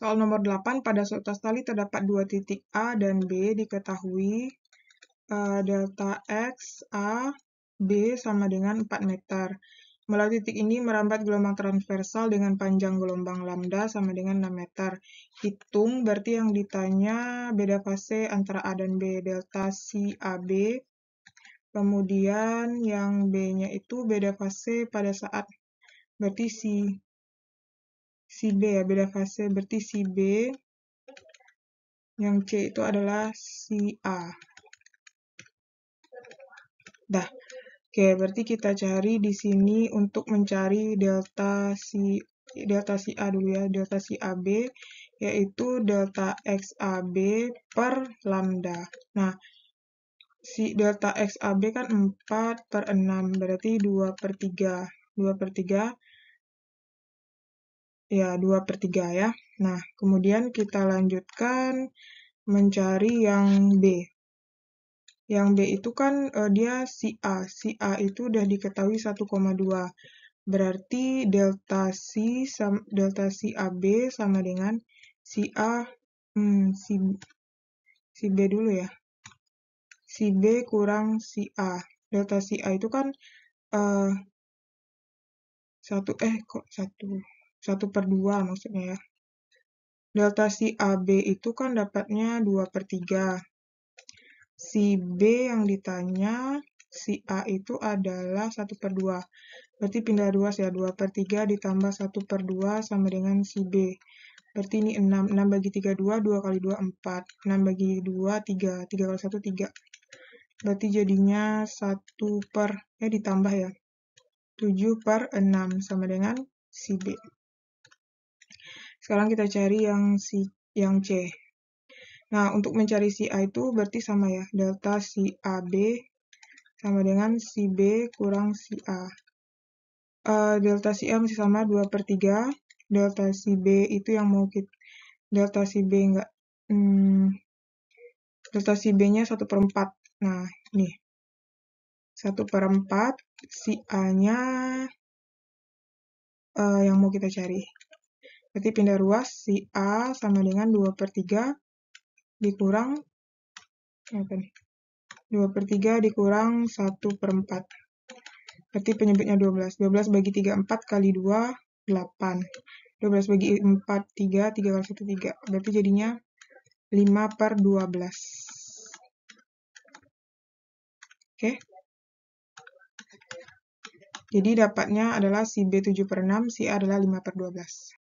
Soal nomor 8, pada suatu tali terdapat dua titik A dan B diketahui uh, delta X A B sama dengan 4 meter. Melalui titik ini merambat gelombang transversal dengan panjang gelombang lambda sama dengan 6 meter. Hitung berarti yang ditanya beda fase antara A dan B, delta C A B. Kemudian yang B-nya itu beda fase pada saat berarti C si B ya, beda fase. Berarti si B yang C itu adalah si A. Dah. Oke, berarti kita cari di sini untuk mencari delta si delta si A dulu ya, delta si AB yaitu delta XAB per lambda. Nah, si delta XAB kan 4 per 6, berarti 2 per 3. 2 per 3 ya 2 per 3 ya. Nah, kemudian kita lanjutkan mencari yang B. Yang B itu kan uh, dia si A. Si A itu udah diketahui 1,2. Berarti delta C sama, delta C b sama dengan si A hmm, si, si B dulu ya. Si B kurang si A. Delta si A itu kan uh, satu eh kok satu 1 per 2 maksudnya ya. Delta si AB itu kan dapatnya 2 per 3. Si B yang ditanya, si A itu adalah 1 per 2. Berarti pindah 2 ya, 2 per 3 ditambah 1 per 2 sama dengan si B. Berarti ini 6, 6 bagi 3, 2, 2 kali 2, 4. 6 bagi 2, 3, 3 kali 1, 3. Berarti jadinya 1 per, ya ditambah ya, 7 per 6 sama dengan si B. Sekarang kita cari yang si yang C. Nah, untuk mencari si A itu berarti sama ya. Delta si AB sama dengan si B kurang si A. Uh, delta si A masih sama 2 per 3. Delta si B itu yang mau kita... Delta si B enggak... Hmm, delta si B-nya 1 per 4. Nah, ini 1 per 4, si A-nya uh, eh, yang mau kita cari. Berarti pindah ruas si A sama dengan 2 per 3 dikurang apa nih? 2 per 3 dikurang 1 per 4. Berarti penyebutnya 12. 12 bagi 3, 4 kali 2, 8. 12 bagi 4, 3, 3 kali 1, 3. Berarti jadinya 5 per 12. Oke. Okay. Jadi dapatnya adalah si B 7 per 6, si A adalah 5 per 12.